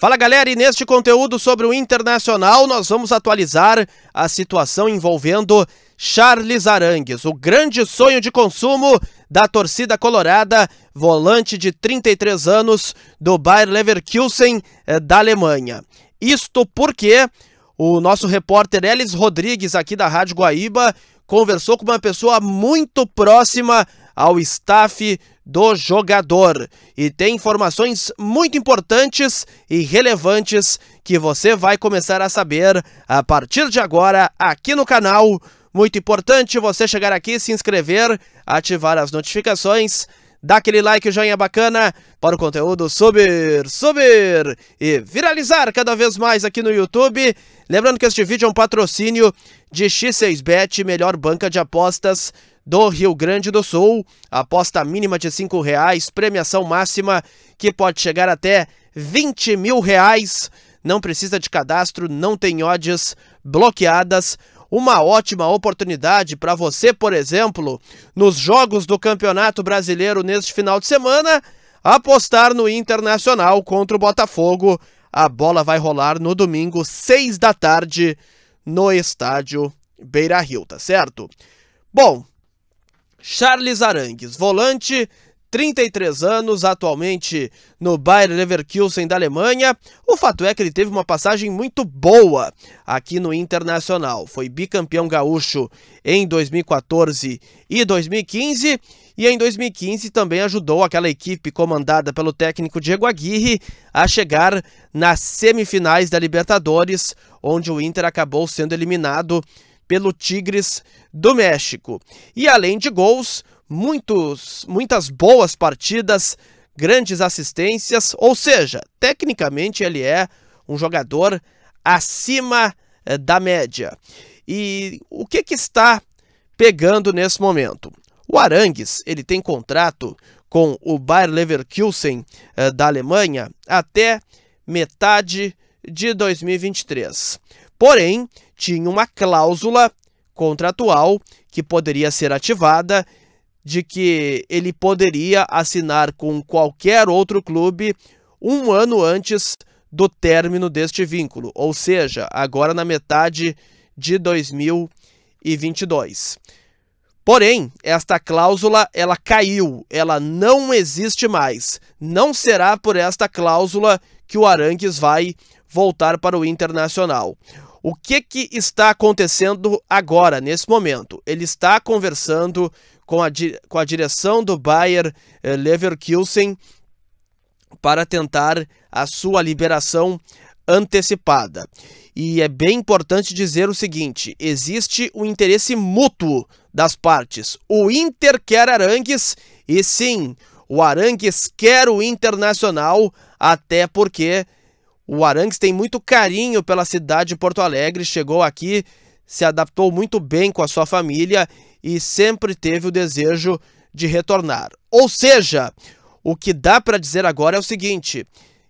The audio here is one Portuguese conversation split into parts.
Fala galera, e neste conteúdo sobre o Internacional nós vamos atualizar a situação envolvendo Charles Arangues, o grande sonho de consumo da torcida colorada, volante de 33 anos do Bayer Leverkusen eh, da Alemanha. Isto porque o nosso repórter Elis Rodrigues aqui da Rádio Guaíba conversou com uma pessoa muito próxima ao staff do jogador. E tem informações muito importantes e relevantes que você vai começar a saber a partir de agora aqui no canal. Muito importante você chegar aqui, se inscrever, ativar as notificações, dar aquele like, joinha bacana para o conteúdo subir, subir e viralizar cada vez mais aqui no YouTube. Lembrando que este vídeo é um patrocínio de X6Bet, melhor banca de apostas do Rio Grande do Sul. Aposta mínima de R$ 5,00, premiação máxima que pode chegar até R$ mil reais. Não precisa de cadastro, não tem odds bloqueadas. Uma ótima oportunidade para você, por exemplo, nos jogos do Campeonato Brasileiro neste final de semana, apostar no Internacional contra o Botafogo. A bola vai rolar no domingo, 6 da tarde, no estádio Beira Rio, tá certo? Bom, Charles Arangues, volante, 33 anos, atualmente no Bayer Leverkusen da Alemanha. O fato é que ele teve uma passagem muito boa aqui no Internacional. Foi bicampeão gaúcho em 2014 e 2015 e em 2015 também ajudou aquela equipe comandada pelo técnico Diego Aguirre a chegar nas semifinais da Libertadores, onde o Inter acabou sendo eliminado pelo Tigres do México. E além de gols, muitos, muitas boas partidas, grandes assistências, ou seja, tecnicamente ele é um jogador acima eh, da média. E o que, que está pegando nesse momento? O Arangues, ele tem contrato com o Bayer Leverkusen eh, da Alemanha até metade de 2023. Porém, tinha uma cláusula contratual que poderia ser ativada de que ele poderia assinar com qualquer outro clube um ano antes do término deste vínculo, ou seja, agora na metade de 2022. Porém, esta cláusula ela caiu, ela não existe mais. Não será por esta cláusula que o Arangues vai voltar para o Internacional. O que, que está acontecendo agora, nesse momento? Ele está conversando com a, com a direção do Bayer eh, Leverkusen para tentar a sua liberação antecipada. E é bem importante dizer o seguinte: existe um interesse mútuo das partes. O Inter quer Arangues e sim, o Arangues quer o Internacional, até porque o Arangues tem muito carinho pela cidade de Porto Alegre, chegou aqui, se adaptou muito bem com a sua família e sempre teve o desejo de retornar. Ou seja, o que dá para dizer agora é o seguinte: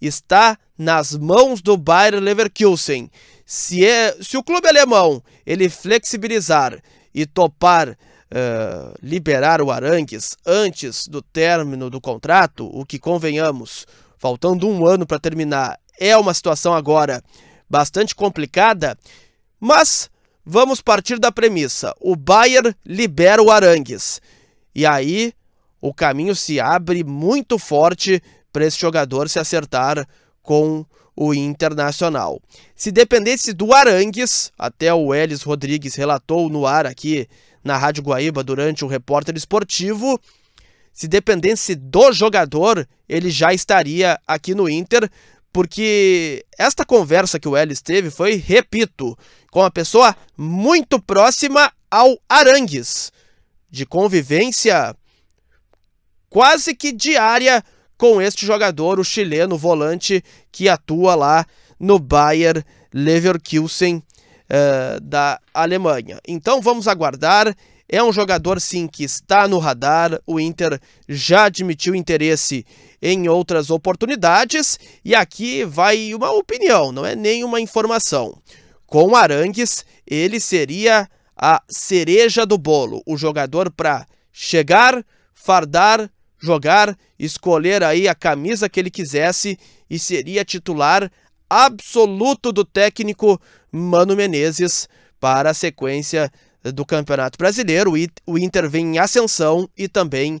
está nas mãos do Bayer Leverkusen. Se, é, se o clube alemão ele flexibilizar e topar uh, liberar o Arangues antes do término do contrato, o que convenhamos, faltando um ano para terminar, é uma situação agora bastante complicada, mas vamos partir da premissa: o Bayern libera o Arangues. E aí o caminho se abre muito forte para esse jogador se acertar com o Internacional. Se dependesse do Arangues, até o Elis Rodrigues relatou no ar aqui na Rádio Guaíba durante o um repórter esportivo, se dependesse do jogador, ele já estaria aqui no Inter, porque esta conversa que o Ellis teve foi, repito, com uma pessoa muito próxima ao Arangues, de convivência quase que diária com este jogador, o chileno volante que atua lá no Bayer Leverkusen uh, da Alemanha. Então vamos aguardar. É um jogador sim que está no radar. O Inter já admitiu interesse em outras oportunidades. E aqui vai uma opinião, não é nenhuma informação. Com Arangues, ele seria a cereja do bolo, o jogador para chegar, fardar, jogar, escolher aí a camisa que ele quisesse e seria titular absoluto do técnico Mano Menezes para a sequência do Campeonato Brasileiro. O Inter vem em ascensão e também